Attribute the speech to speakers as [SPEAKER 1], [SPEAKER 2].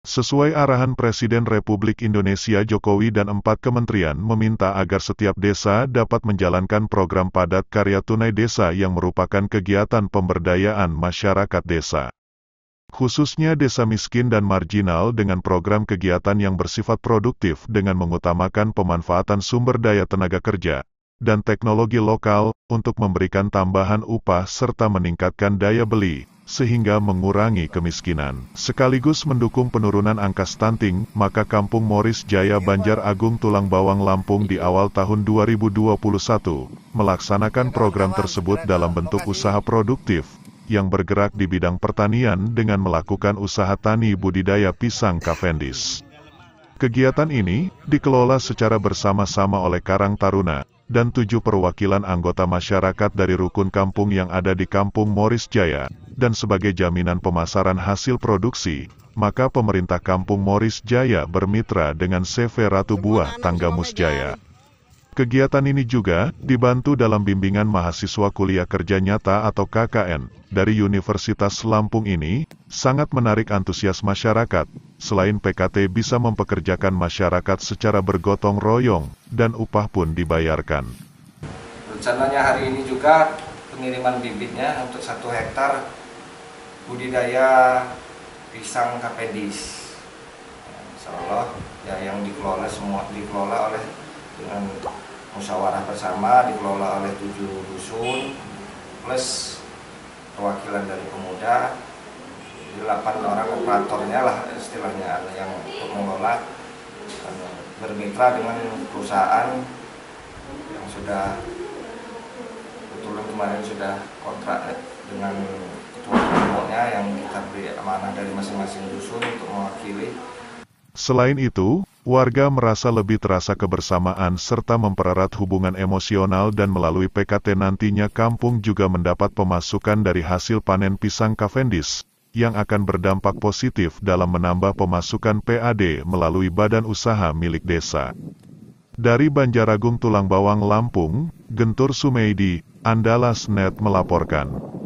[SPEAKER 1] Sesuai arahan Presiden Republik Indonesia Jokowi dan empat kementerian meminta agar setiap desa dapat menjalankan program padat karya tunai desa yang merupakan kegiatan pemberdayaan masyarakat desa. Khususnya desa miskin dan marginal dengan program kegiatan yang bersifat produktif dengan mengutamakan pemanfaatan sumber daya tenaga kerja dan teknologi lokal untuk memberikan tambahan upah serta meningkatkan daya beli sehingga mengurangi kemiskinan. Sekaligus mendukung penurunan angka stunting, maka Kampung Moris Jaya Banjar Agung Tulang Bawang Lampung di awal tahun 2021 melaksanakan program tersebut dalam bentuk usaha produktif yang bergerak di bidang pertanian dengan melakukan usaha tani budidaya pisang Cavendish. Kegiatan ini dikelola secara bersama-sama oleh Karang Taruna, dan tujuh perwakilan anggota masyarakat dari rukun kampung yang ada di kampung Moris Jaya, dan sebagai jaminan pemasaran hasil produksi, maka pemerintah kampung Moris Jaya bermitra dengan CV Ratu Buah Tanggamus Jaya. Kegiatan ini juga dibantu dalam bimbingan mahasiswa kuliah kerja nyata atau KKN dari Universitas Lampung ini sangat menarik antusias masyarakat. Selain PKT bisa mempekerjakan masyarakat secara bergotong royong dan upah pun dibayarkan.
[SPEAKER 2] Rencananya hari ini juga pengiriman bibitnya untuk satu hektar budidaya pisang kapedis. Ya, insya Allah ya yang dikelola semua dikelola oleh dengan musyawarah bersama dikelola oleh tujuh dusun plus perwakilan dari pemuda delapan orang operatornya lah istilahnya yang untuk mengelola bermitra dengan perusahaan yang sudah kebetulan kemarin sudah kontrak dengan ketua kelompoknya yang kita beri amanah dari masing-masing dusun untuk mewakili.
[SPEAKER 1] Selain itu, Warga merasa lebih terasa kebersamaan serta mempererat hubungan emosional dan melalui PKT nantinya kampung juga mendapat pemasukan dari hasil panen pisang Cavendish, yang akan berdampak positif dalam menambah pemasukan PAD melalui badan usaha milik desa. Dari Banjaragung Tulang Bawang Lampung, Gentur Sumeidi, Andalas Net melaporkan.